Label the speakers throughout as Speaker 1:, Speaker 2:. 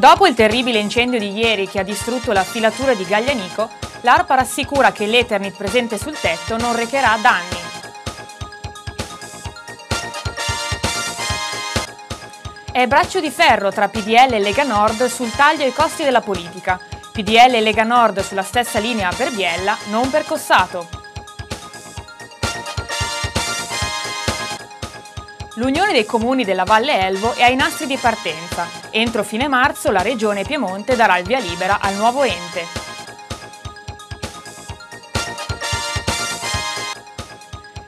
Speaker 1: Dopo il terribile incendio di ieri che ha distrutto la filatura di Gaglianico, l'ARPA rassicura che l'Eternit presente sul tetto non recherà danni. È braccio di ferro tra PDL e Lega Nord sul taglio ai costi della politica. PDL e Lega Nord sulla stessa linea per Biella, non per Cossato. l'Unione dei Comuni della Valle Elvo è ai nastri di partenza. Entro fine marzo la Regione Piemonte darà il via libera al nuovo ente.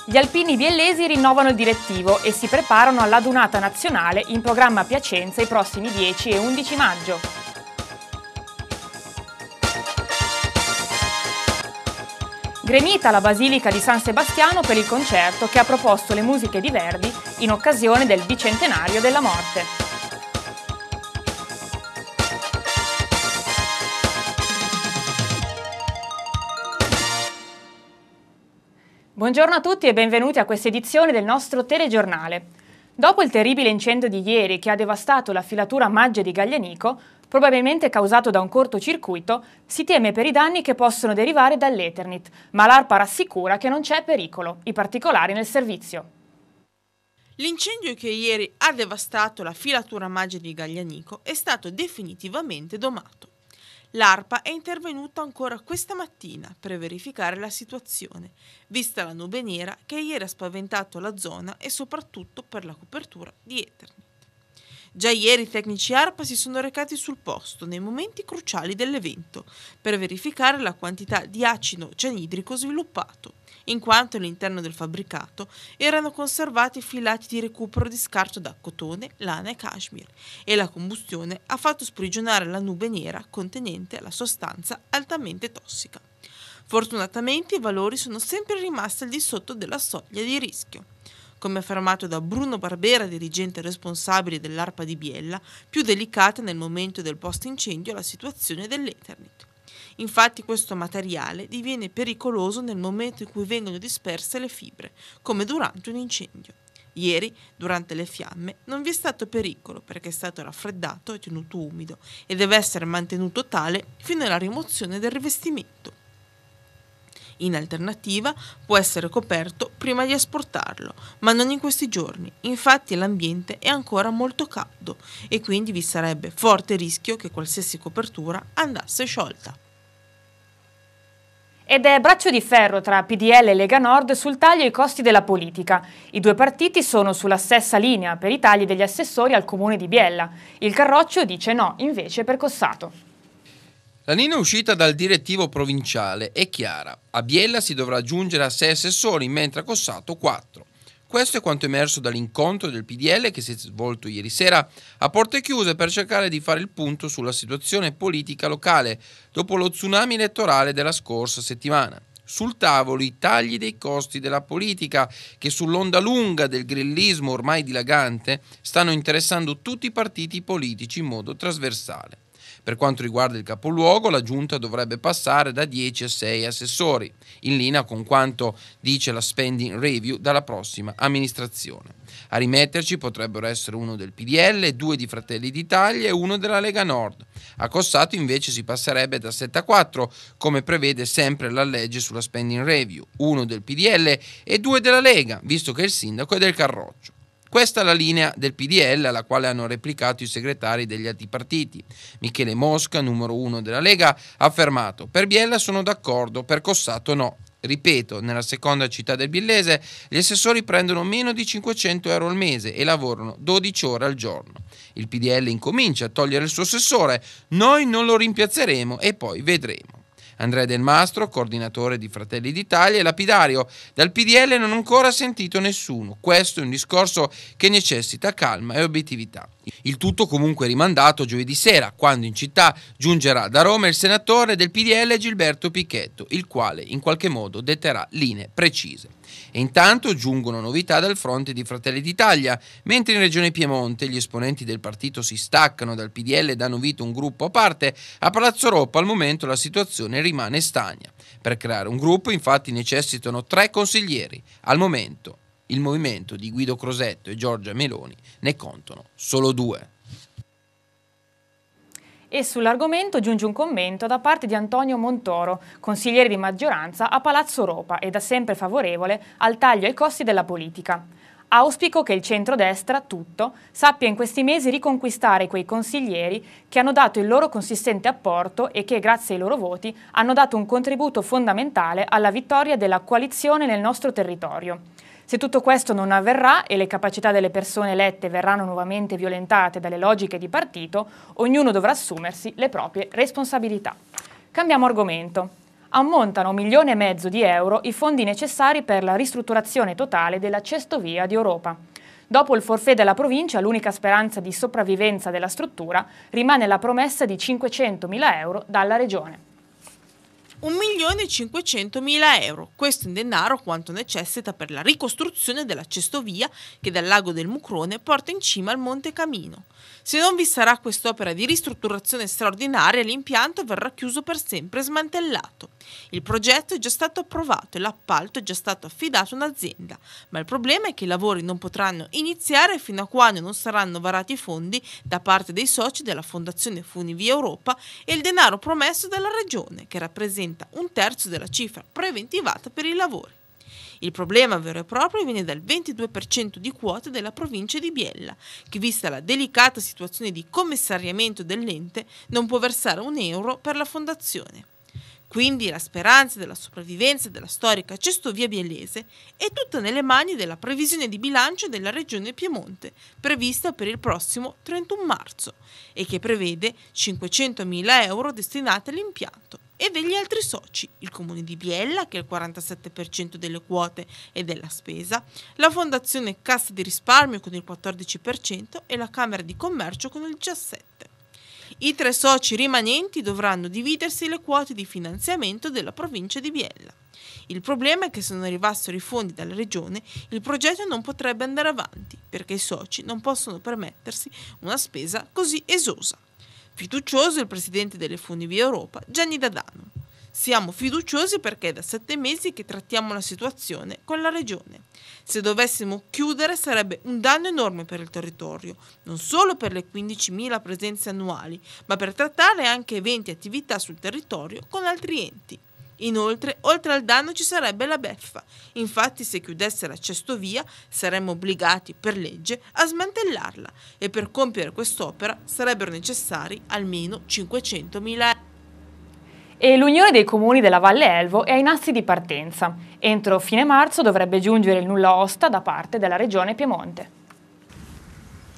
Speaker 1: Gli alpini biellesi rinnovano il direttivo e si preparano all'adunata nazionale in programma a Piacenza i prossimi 10 e 11 maggio. Gremita la Basilica di San Sebastiano per il concerto che ha proposto le musiche di Verdi in occasione del bicentenario della morte. Buongiorno a tutti e benvenuti a questa edizione del nostro telegiornale. Dopo il terribile incendio di ieri che ha devastato la filatura Maggia di Gaglianico, probabilmente causato da un cortocircuito, si teme per i danni che possono derivare dall'Eternit, ma l'ARPA rassicura che non c'è pericolo, i particolari
Speaker 2: nel servizio. L'incendio che ieri ha devastato la filatura Maggia di Gaglianico è stato definitivamente domato. L'ARPA è intervenuta ancora questa mattina per verificare la situazione, vista la nube nera che ieri ha spaventato la zona e soprattutto per la copertura di Etherni. Già ieri i tecnici ARPA si sono recati sul posto nei momenti cruciali dell'evento per verificare la quantità di acino cianidrico sviluppato, in quanto all'interno del fabbricato erano conservati filati di recupero di scarto da cotone, lana e cashmere e la combustione ha fatto sprigionare la nube nera contenente la sostanza altamente tossica. Fortunatamente i valori sono sempre rimasti al di sotto della soglia di rischio come affermato da Bruno Barbera, dirigente responsabile dell'ARPA di Biella, più delicata nel momento del post-incendio la situazione dell'Ethernet. Infatti questo materiale diviene pericoloso nel momento in cui vengono disperse le fibre, come durante un incendio. Ieri, durante le fiamme, non vi è stato pericolo perché è stato raffreddato e tenuto umido e deve essere mantenuto tale fino alla rimozione del rivestimento. In alternativa può essere coperto prima di esportarlo, ma non in questi giorni, infatti l'ambiente è ancora molto caldo e quindi vi sarebbe forte rischio che qualsiasi copertura andasse sciolta.
Speaker 1: Ed è braccio di ferro tra PDL e Lega Nord sul taglio ai costi della politica. I due partiti sono sulla stessa linea per i tagli degli assessori al comune di Biella. Il Carroccio dice no invece per Cossato.
Speaker 3: La linea uscita dal direttivo provinciale è chiara. A Biella si dovrà aggiungere a sei assessori, mentre a Cossato quattro. Questo è quanto emerso dall'incontro del PDL che si è svolto ieri sera a porte chiuse per cercare di fare il punto sulla situazione politica locale dopo lo tsunami elettorale della scorsa settimana. Sul tavolo i tagli dei costi della politica che sull'onda lunga del grillismo ormai dilagante stanno interessando tutti i partiti politici in modo trasversale. Per quanto riguarda il capoluogo, la giunta dovrebbe passare da 10 a 6 assessori, in linea con quanto dice la spending review dalla prossima amministrazione. A rimetterci potrebbero essere uno del PDL, due di Fratelli d'Italia e uno della Lega Nord. A Cossato invece si passerebbe da 7 a 4, come prevede sempre la legge sulla spending review, uno del PDL e due della Lega, visto che il sindaco è del Carroccio. Questa è la linea del PDL alla quale hanno replicato i segretari degli altri partiti. Michele Mosca, numero uno della Lega, ha affermato per Biella sono d'accordo, per Cossato no. Ripeto, nella seconda città del Billese gli assessori prendono meno di 500 euro al mese e lavorano 12 ore al giorno. Il PDL incomincia a togliere il suo assessore, noi non lo rimpiazzeremo e poi vedremo. Andrea Del Mastro, coordinatore di Fratelli d'Italia, è lapidario. Dal PDL non ho ancora sentito nessuno. Questo è un discorso che necessita calma e obiettività. Il tutto comunque rimandato giovedì sera, quando in città giungerà da Roma il senatore del PDL Gilberto Pichetto, il quale in qualche modo detterà linee precise. E intanto giungono novità dal fronte di Fratelli d'Italia. Mentre in Regione Piemonte gli esponenti del partito si staccano dal PDL e danno vita a un gruppo a parte, a Palazzo Roppa al momento la situazione rimane stagna. Per creare un gruppo infatti necessitano tre consiglieri. Al momento il movimento di Guido Crosetto e Giorgia Meloni ne contano solo due.
Speaker 1: E sull'argomento giunge un commento da parte di Antonio Montoro, consigliere di maggioranza a Palazzo Ropa e da sempre favorevole al taglio ai costi della politica. Auspico che il centrodestra, tutto, sappia in questi mesi riconquistare quei consiglieri che hanno dato il loro consistente apporto e che, grazie ai loro voti, hanno dato un contributo fondamentale alla vittoria della coalizione nel nostro territorio. Se tutto questo non avverrà e le capacità delle persone elette verranno nuovamente violentate dalle logiche di partito, ognuno dovrà assumersi le proprie responsabilità. Cambiamo argomento ammontano un milione e mezzo di euro i fondi necessari per la ristrutturazione totale della cestovia di Europa. Dopo il forfè della provincia, l'unica speranza di sopravvivenza della struttura rimane la promessa di 500.000 euro dalla Regione.
Speaker 2: 1.500.000 euro, questo in denaro quanto necessita per la ricostruzione della cestovia che dal lago del Mucrone porta in cima al Monte Camino. Se non vi sarà quest'opera di ristrutturazione straordinaria, l'impianto verrà chiuso per sempre e smantellato. Il progetto è già stato approvato e l'appalto è già stato affidato a un'azienda, ma il problema è che i lavori non potranno iniziare fino a quando non saranno varati i fondi da parte dei soci della Fondazione Funivia Europa e il denaro promesso dalla Regione, che rappresenta rappresenta un terzo della cifra preventivata per i lavori. Il problema vero e proprio viene dal 22% di quote della provincia di Biella, che vista la delicata situazione di commissariamento dell'ente non può versare un euro per la fondazione. Quindi la speranza della sopravvivenza della storica cestovia biellese è tutta nelle mani della previsione di bilancio della regione Piemonte, prevista per il prossimo 31 marzo, e che prevede 500.000 euro destinati all'impianto e degli altri soci, il Comune di Biella che ha il 47% delle quote e della spesa, la Fondazione Cassa di Risparmio con il 14% e la Camera di Commercio con il 17%. I tre soci rimanenti dovranno dividersi le quote di finanziamento della provincia di Biella. Il problema è che se non arrivassero i fondi dalla regione, il progetto non potrebbe andare avanti, perché i soci non possono permettersi una spesa così esosa. Fiducioso il presidente delle Funivie Europa, Gianni Dadano. Siamo fiduciosi perché è da sette mesi che trattiamo la situazione con la Regione. Se dovessimo chiudere sarebbe un danno enorme per il territorio, non solo per le 15.000 presenze annuali, ma per trattare anche eventi e attività sul territorio con altri enti. Inoltre, oltre al danno ci sarebbe la beffa. Infatti, se chiudesse la cestovia, saremmo obbligati per legge a smantellarla e per compiere quest'opera sarebbero necessari almeno 500.000 euro. E l'Unione
Speaker 1: dei Comuni della Valle Elvo è ai nassi di partenza. Entro fine marzo dovrebbe giungere il nulla osta da parte della Regione Piemonte.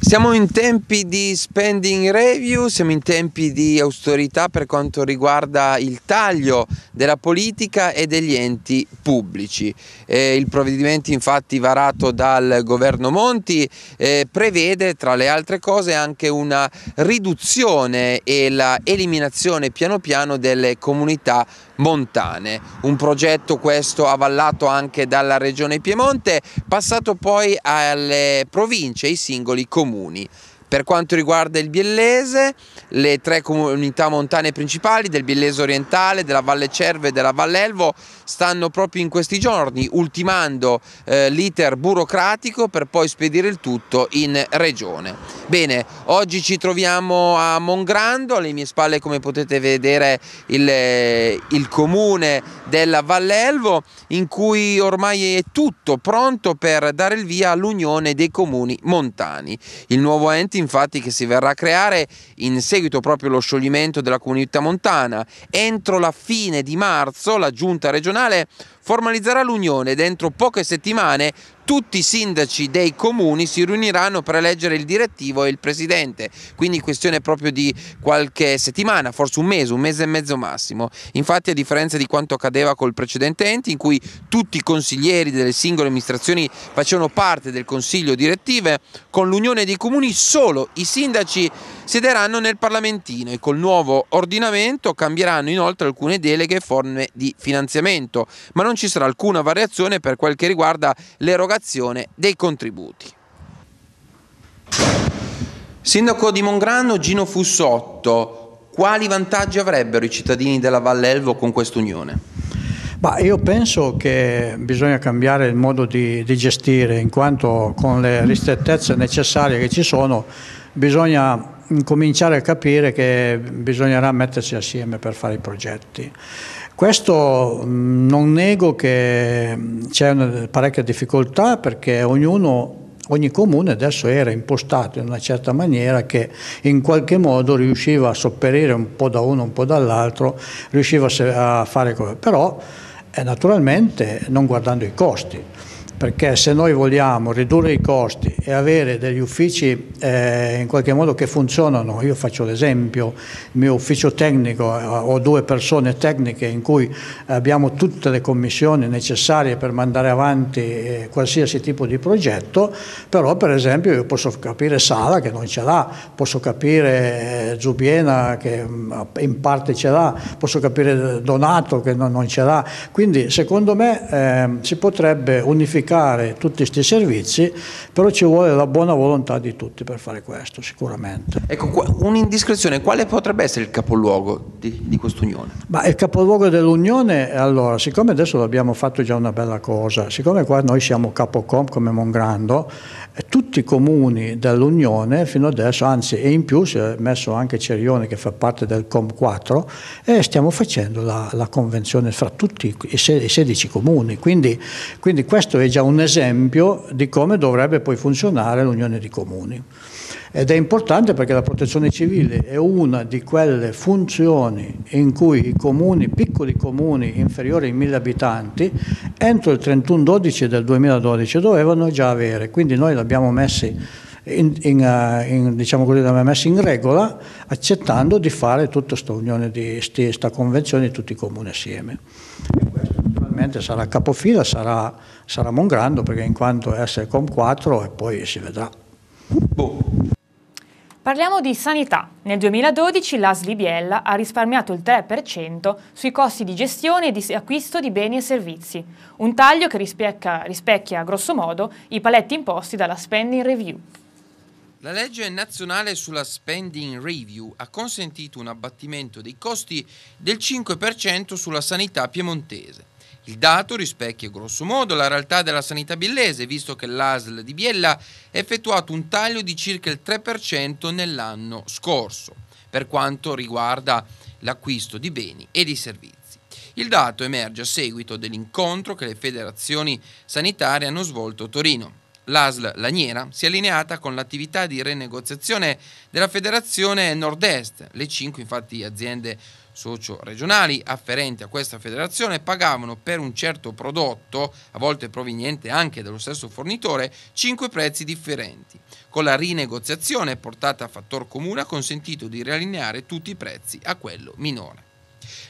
Speaker 3: Siamo in tempi di spending review, siamo in tempi di austerità per quanto riguarda il taglio della politica e degli enti pubblici. Eh, il provvedimento infatti varato dal governo Monti eh, prevede tra le altre cose anche una riduzione e l'eliminazione piano piano delle comunità montane. Un progetto questo avallato anche dalla regione Piemonte, passato poi alle province, e ai singoli comuni comuni. Per quanto riguarda il Biellese, le tre comunità montane principali del Biellese orientale, della Valle Cerve e della Valle Elvo stanno proprio in questi giorni ultimando eh, l'iter burocratico per poi spedire il tutto in regione. Bene, oggi ci troviamo a Mongrando, alle mie spalle come potete vedere il, eh, il comune della Vallelvo in cui ormai è tutto pronto per dare il via all'unione dei comuni montani. Il nuovo ente infatti che si verrà a creare in seguito proprio allo scioglimento della comunità montana entro la fine di marzo la giunta regionale nazionale formalizzerà l'unione e dentro poche settimane tutti i sindaci dei comuni si riuniranno per eleggere il direttivo e il presidente, quindi questione proprio di qualche settimana, forse un mese, un mese e mezzo massimo. Infatti a differenza di quanto accadeva col precedente ente in cui tutti i consiglieri delle singole amministrazioni facevano parte del consiglio direttive, con l'unione dei comuni solo i sindaci siederanno nel Parlamentino e col nuovo ordinamento cambieranno inoltre alcune deleghe e forme di finanziamento, ma non non ci sarà alcuna variazione per quel che riguarda l'erogazione dei contributi. Sindaco di Mongrano Gino Fussotto, quali vantaggi avrebbero i cittadini della Valle Elvo con quest'unione?
Speaker 4: Ma io penso che bisogna cambiare il modo di, di, gestire, in quanto con le ristrettezze necessarie che ci sono bisogna cominciare a capire che bisognerà mettersi assieme per fare i progetti. Questo mm, non nego che c'è una, parecchia difficoltà perché ognuno, ogni comune adesso era impostato in una certa maniera che in qualche modo riusciva a sopperire un po' da uno, un po' dall'altro, riusciva a fare cose, però eh, naturalmente non guardando i costi perché se noi vogliamo ridurre i costi e avere degli uffici eh, in qualche modo che funzionano, io faccio l'esempio, il mio ufficio tecnico, eh, ho due persone tecniche in cui abbiamo tutte le commissioni necessarie per mandare avanti eh, qualsiasi tipo di progetto, però per esempio io posso capire Sala che non ce l'ha, posso capire eh, Zubiena che mm, in parte ce l'ha, posso capire Donato che non, non ce l'ha, quindi secondo me ehm, si potrebbe unificare unificare tutti questi servizi, però ci vuole la buona volontà di tutti per fare questo, sicuramente.
Speaker 3: Ecco, un'indiscrezione, quale potrebbe essere il capoluogo di, di quest'unione?
Speaker 4: Ma il capoluogo dell'unione, allora, siccome adesso l'abbiamo fatto già una bella cosa, siccome qua noi siamo capocom come Mongrando, eh, tutti i comuni dell'unione fino adesso, anzi, e in più si è messo anche Cerione che fa parte del COM4 e stiamo facendo la, la convenzione fra tutti i, 16 comuni, quindi, quindi questo è già già un esempio di come dovrebbe poi funzionare l'Unione di Comuni. Ed è importante perché la protezione civile è una di quelle funzioni in cui i comuni, piccoli comuni inferiori ai 1000 abitanti, entro il 31-12 del 2012 dovevano già avere, quindi noi l'abbiamo messi in, in, eh, in, diciamo così, messa in regola accettando di fare tutta questa convenzione di tutti i comuni assieme. E questo naturalmente sarà capofila, sarà sarà Mongrando perché in quanto SCOM 4 e poi si vedrà. Boh.
Speaker 1: Parliamo di sanità. Nel 2012 l'ASL Biella ha risparmiato il 3% sui costi di gestione e di acquisto di beni e servizi, un taglio che rispecchia, rispecchia grosso modo i paletti imposti dalla Spending Review.
Speaker 3: La legge nazionale sulla spending review ha consentito un abbattimento dei costi del 5% sulla sanità piemontese. Il dato rispecchia grossomodo la realtà della sanità biellese, visto che l'ASL di Biella ha effettuato un taglio di circa il 3% nell'anno scorso, per quanto riguarda l'acquisto di beni e di servizi. Il dato emerge a seguito dell'incontro che le federazioni sanitarie hanno svolto a Torino. L'ASL Laniera si è allineata con l'attività di renegoziazione della Federazione Nord-Est. Le cinque infatti aziende socio-regionali afferenti a questa federazione pagavano per un certo prodotto, a volte proveniente anche dallo stesso fornitore, cinque prezzi differenti. Con la rinegoziazione portata a fattor comune ha consentito di riallineare tutti i prezzi a quello minore.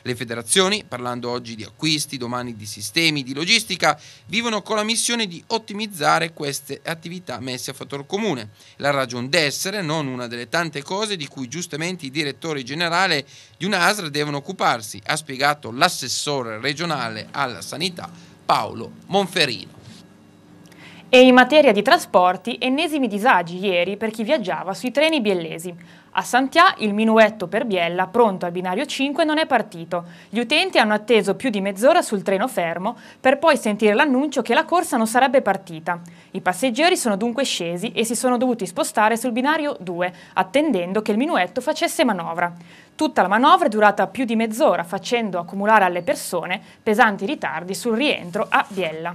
Speaker 3: Le federazioni, parlando oggi di acquisti, domani di sistemi, di logistica, vivono con la missione di ottimizzare queste attività messe a fattor comune. La ragion d'essere, non una delle tante cose di cui giustamente i direttori generali di un'ASR devono occuparsi, ha spiegato l'assessore regionale alla sanità Paolo Monferino.
Speaker 1: E in materia di trasporti, ennesimi disagi ieri per chi viaggiava sui treni biellesi. A Santià il minuetto per Biella, pronto al binario 5, non è partito. Gli utenti hanno atteso più di mezz'ora sul treno fermo per poi sentire l'annuncio che la corsa non sarebbe partita. I passeggeri sono dunque scesi e si sono dovuti spostare sul binario 2, attendendo che il minuetto facesse manovra. Tutta la manovra è durata più di mezz'ora, facendo accumulare alle persone pesanti ritardi sul rientro a Biella.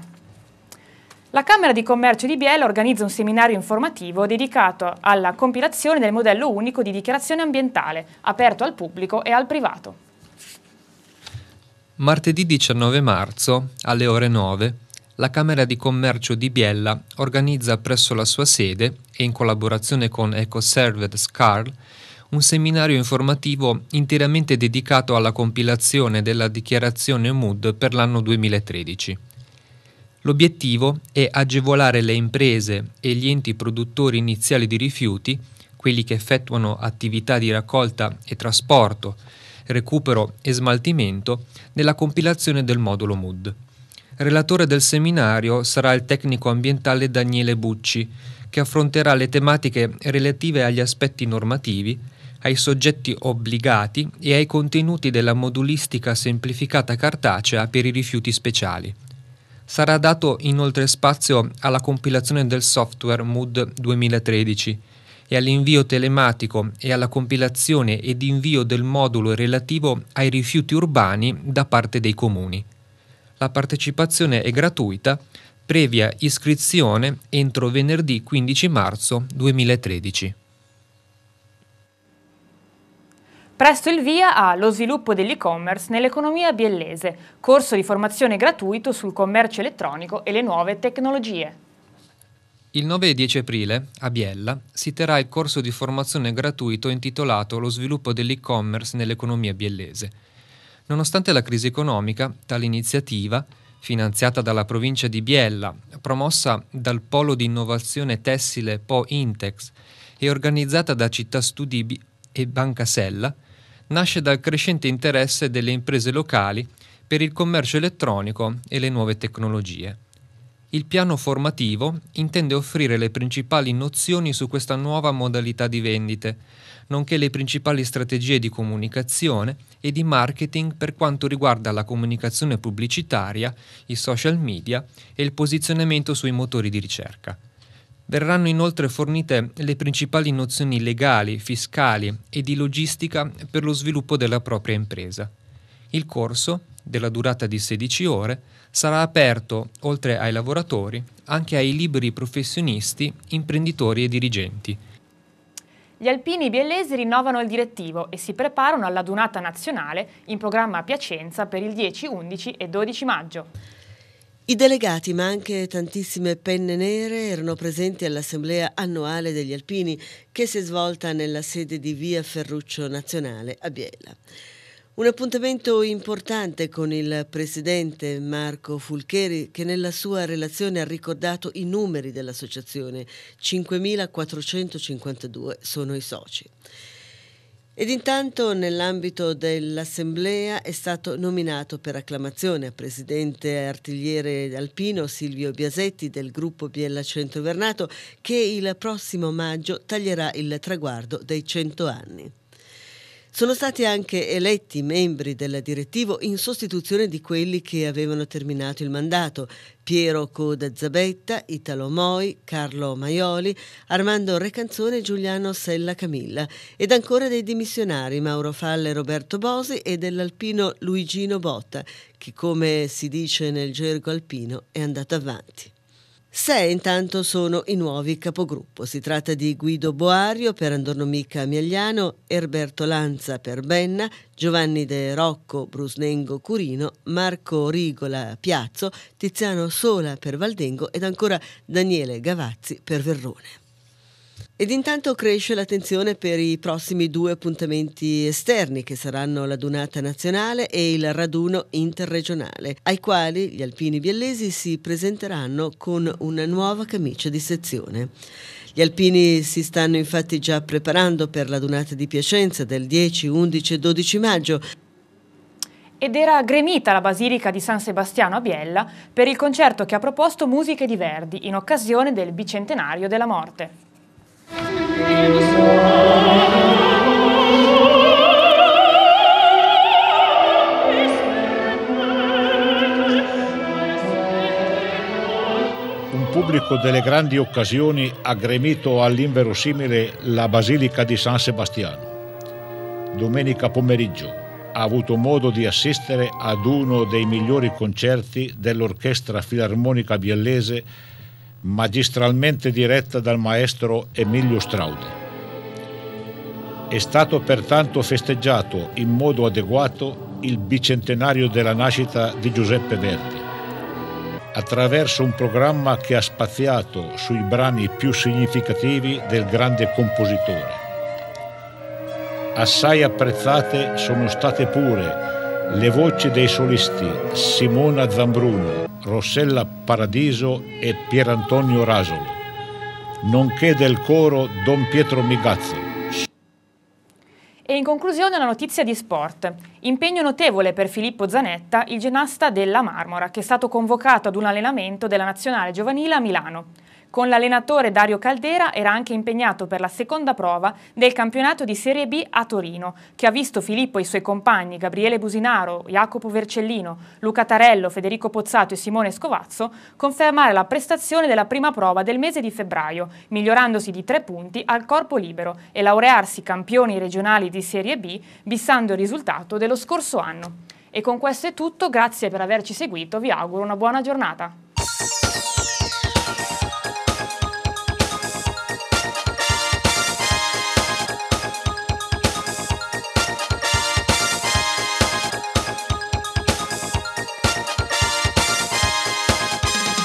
Speaker 1: La Camera di Commercio di Biella organizza un seminario informativo dedicato alla compilazione del modello unico di dichiarazione ambientale, aperto al pubblico e al privato.
Speaker 5: Martedì 19 marzo, alle ore 9, la Camera di Commercio di Biella organizza presso la sua sede e in collaborazione con EcoServed Scarl un seminario informativo interamente dedicato alla compilazione della dichiarazione MUD per l'anno 2013. L'obiettivo è agevolare le imprese e gli enti produttori iniziali di rifiuti, quelli che effettuano attività di raccolta e trasporto, recupero e smaltimento, nella compilazione del modulo MUD. Relatore del seminario sarà il tecnico ambientale Daniele Bucci, che affronterà le tematiche relative agli aspetti normativi, ai soggetti obbligati e ai contenuti della modulistica semplificata cartacea per i rifiuti speciali. Sarà dato inoltre spazio alla compilazione del software Mood 2013 e all'invio telematico e alla compilazione ed invio del modulo relativo ai rifiuti urbani da parte dei comuni. La partecipazione è gratuita, previa iscrizione entro venerdì 15 marzo 2013.
Speaker 1: Presto il via allo sviluppo dell'e-commerce nell'economia biellese, corso di formazione gratuito sul commercio elettronico e le nuove tecnologie.
Speaker 5: Il 9 e 10 aprile, a Biella, si terrà il corso di formazione gratuito intitolato Lo sviluppo dell'e-commerce nell'economia biellese. Nonostante la crisi economica, tale iniziativa, finanziata dalla provincia di Biella, promossa dal polo di innovazione tessile Po Intex e organizzata da Città Studi e Banca Sella, nasce dal crescente interesse delle imprese locali per il commercio elettronico e le nuove tecnologie. Il piano formativo intende offrire le principali nozioni su questa nuova modalità di vendite, nonché le principali strategie di comunicazione e di marketing per quanto riguarda la comunicazione pubblicitaria, i social media e il posizionamento sui motori di ricerca. Verranno inoltre fornite le principali nozioni legali, fiscali e di logistica per lo sviluppo della propria impresa. Il corso, della durata di 16 ore, sarà aperto, oltre ai lavoratori, anche ai liberi professionisti, imprenditori e dirigenti.
Speaker 1: Gli alpini biellesi rinnovano il direttivo e si preparano alla dunata nazionale in programma a Piacenza per il 10, 11 e 12 maggio.
Speaker 6: I delegati, ma anche tantissime penne nere, erano presenti all'assemblea annuale degli alpini che si è svolta nella sede di Via Ferruccio Nazionale a Biella. Un appuntamento importante con il presidente Marco Fulcheri che nella sua relazione ha ricordato i numeri dell'associazione. 5.452 sono i soci. Ed intanto nell'ambito dell'Assemblea è stato nominato per acclamazione a presidente artigliere alpino Silvio Biasetti del gruppo Biella Centro Vernato che il prossimo maggio taglierà il traguardo dei 100 anni. Sono stati anche eletti membri del direttivo in sostituzione di quelli che avevano terminato il mandato, Piero Coda Zabetta, Italo Moi, Carlo Maioli, Armando Recanzone e Giuliano Sella Camilla ed ancora dei dimissionari Mauro Falle e Roberto Bosi e dell'alpino Luigino Botta che come si dice nel gergo alpino è andato avanti. Sei intanto sono i nuovi capogruppo. Si tratta di Guido Boario per Andornomica Miagliano, Erberto Lanza per Benna, Giovanni De Rocco, Brusnengo Curino, Marco Rigola Piazzo, Tiziano Sola per Valdengo ed ancora Daniele Gavazzi per Verrone. Ed intanto cresce l'attenzione per i prossimi due appuntamenti esterni che saranno la l'adunata nazionale e il raduno interregionale, ai quali gli alpini biellesi si presenteranno con una nuova camicia di sezione. Gli alpini si stanno infatti già preparando per la l'adunata di Piacenza del 10, 11 e 12 maggio
Speaker 1: ed era gremita la Basilica di San Sebastiano a Biella per il concerto che ha proposto musiche di Verdi in occasione del bicentenario della morte
Speaker 4: pubblico delle grandi occasioni ha gremito all'inverosimile la Basilica di San Sebastiano. Domenica pomeriggio ha avuto modo di assistere ad uno dei migliori concerti dell'Orchestra Filarmonica Biellese magistralmente diretta dal maestro Emilio Straude. È stato pertanto festeggiato in modo adeguato il bicentenario della nascita di Giuseppe Verdi, attraverso un programma che ha spaziato sui brani più significativi del grande compositore. Assai apprezzate sono state pure le voci dei solisti Simona Zambruno, Rossella Paradiso e Pierantonio Rasolo, nonché del coro Don Pietro Migazzo.
Speaker 1: E in conclusione la notizia di sport. Impegno notevole per Filippo Zanetta, il ginnasta della Marmora, che è stato convocato ad un allenamento della Nazionale Giovanile a Milano. Con l'allenatore Dario Caldera era anche impegnato per la seconda prova del campionato di Serie B a Torino, che ha visto Filippo e i suoi compagni Gabriele Businaro, Jacopo Vercellino, Luca Tarello, Federico Pozzato e Simone Scovazzo confermare la prestazione della prima prova del mese di febbraio, migliorandosi di tre punti al corpo libero e laurearsi campioni regionali di Serie B, bissando il risultato dello scorso anno. E con questo è tutto, grazie per averci seguito, vi auguro una buona giornata.